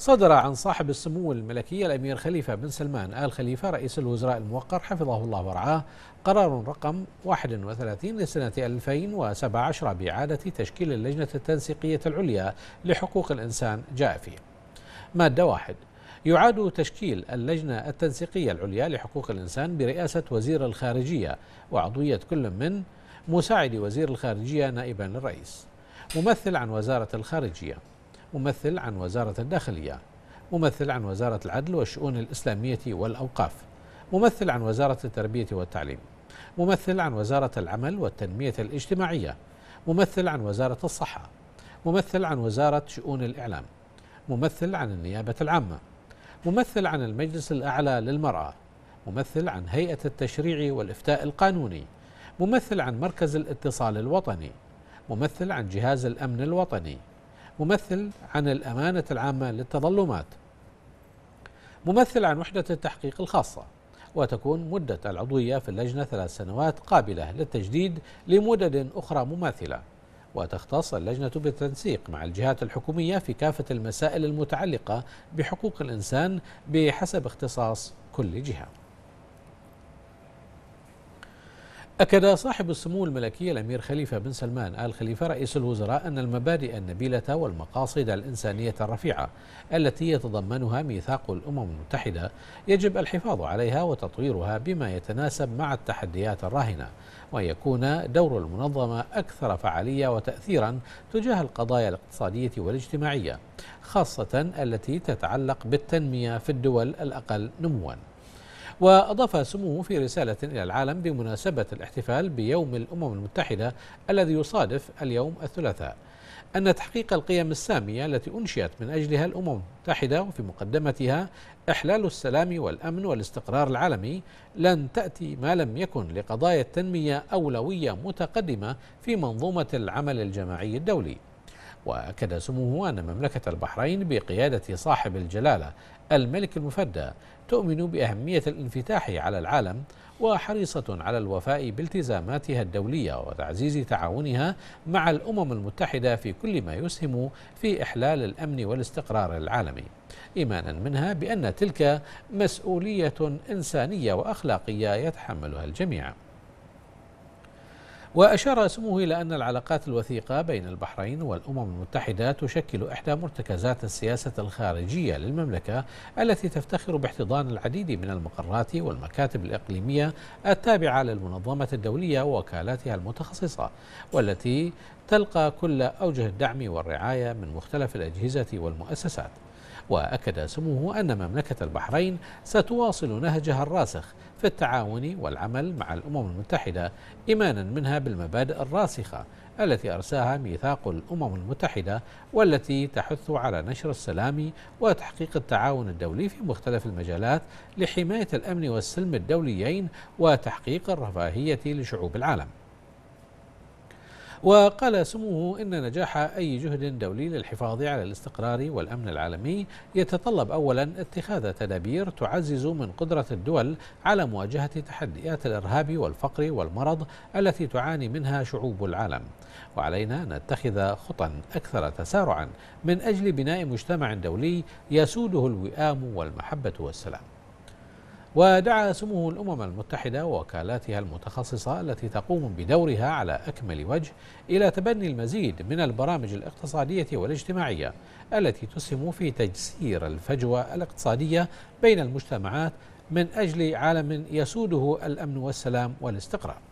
صدر عن صاحب السمو الملكي الأمير خليفة بن سلمان آل خليفة رئيس الوزراء الموقر حفظه الله ورعاه قرار رقم 31 لسنة 2017 بإعادة تشكيل اللجنة التنسيقية العليا لحقوق الإنسان جاء فيه مادة واحد يعاد تشكيل اللجنة التنسيقية العليا لحقوق الإنسان برئاسة وزير الخارجية وعضوية كل من مساعد وزير الخارجية نائبا للرئيس ممثل عن وزارة الخارجية ممثل عن وزارة الداخلية ممثل عن وزارة العدل والشؤون الإسلامية والأوقاف ممثل عن وزارة التربية والتعليم ممثل عن وزارة العمل والتنمية الاجتماعية ممثل عن وزارة الصحة ممثل عن وزارة شؤون الإعلام ممثل عن النيابة العامة ممثل عن المجلس الأعلى للمرأة ممثل عن هيئة التشريع والإفتاء القانوني ممثل عن مركز الاتصال الوطني ممثل عن جهاز الأمن الوطني ممثل عن الأمانة العامة للتظلمات ممثل عن وحدة التحقيق الخاصة وتكون مدة العضوية في اللجنة ثلاث سنوات قابلة للتجديد لمدد أخرى مماثلة وتختص اللجنة بالتنسيق مع الجهات الحكومية في كافة المسائل المتعلقة بحقوق الإنسان بحسب اختصاص كل جهة أكد صاحب السمو الملكي الأمير خليفة بن سلمان آل خليفة رئيس الوزراء أن المبادئ النبيلة والمقاصد الإنسانية الرفيعة التي يتضمنها ميثاق الأمم المتحدة يجب الحفاظ عليها وتطويرها بما يتناسب مع التحديات الراهنة ويكون دور المنظمة أكثر فعالية وتأثيرا تجاه القضايا الاقتصادية والاجتماعية خاصة التي تتعلق بالتنمية في الدول الأقل نمواً وأضاف سموه في رسالة إلى العالم بمناسبة الاحتفال بيوم الأمم المتحدة الذي يصادف اليوم الثلاثاء أن تحقيق القيم السامية التي أنشئت من أجلها الأمم المتحدة وفي مقدمتها إحلال السلام والأمن والاستقرار العالمي لن تأتي ما لم يكن لقضايا التنمية أولوية متقدمة في منظومة العمل الجماعي الدولي وأكد سموه أن مملكة البحرين بقيادة صاحب الجلالة الملك المفدى تؤمن بأهمية الانفتاح على العالم وحريصة على الوفاء بالتزاماتها الدولية وتعزيز تعاونها مع الأمم المتحدة في كل ما يسهم في إحلال الأمن والاستقرار العالمي إيمانا منها بأن تلك مسؤولية إنسانية وأخلاقية يتحملها الجميع وأشار سموه إلى أن العلاقات الوثيقة بين البحرين والأمم المتحدة تشكل إحدى مرتكزات السياسة الخارجية للمملكة التي تفتخر باحتضان العديد من المقرات والمكاتب الإقليمية التابعة للمنظمة الدولية ووكالاتها المتخصصة والتي تلقى كل أوجه الدعم والرعاية من مختلف الأجهزة والمؤسسات وأكد سموه أن مملكة البحرين ستواصل نهجها الراسخ في التعاون والعمل مع الأمم المتحدة إيمانا منها بالمبادئ الراسخة التي أرساها ميثاق الأمم المتحدة والتي تحث على نشر السلام وتحقيق التعاون الدولي في مختلف المجالات لحماية الأمن والسلم الدوليين وتحقيق الرفاهية لشعوب العالم وقال سموه إن نجاح أي جهد دولي للحفاظ على الاستقرار والأمن العالمي يتطلب أولا اتخاذ تدابير تعزز من قدرة الدول على مواجهة تحديات الإرهاب والفقر والمرض التي تعاني منها شعوب العالم وعلينا أن نتخذ خطا أكثر تسارعا من أجل بناء مجتمع دولي يسوده الوئام والمحبة والسلام ودعا سمو الأمم المتحدة ووكالاتها المتخصصة التي تقوم بدورها على أكمل وجه إلى تبني المزيد من البرامج الاقتصادية والاجتماعية التي تسهم في تجسير الفجوة الاقتصادية بين المجتمعات من أجل عالم يسوده الأمن والسلام والاستقرار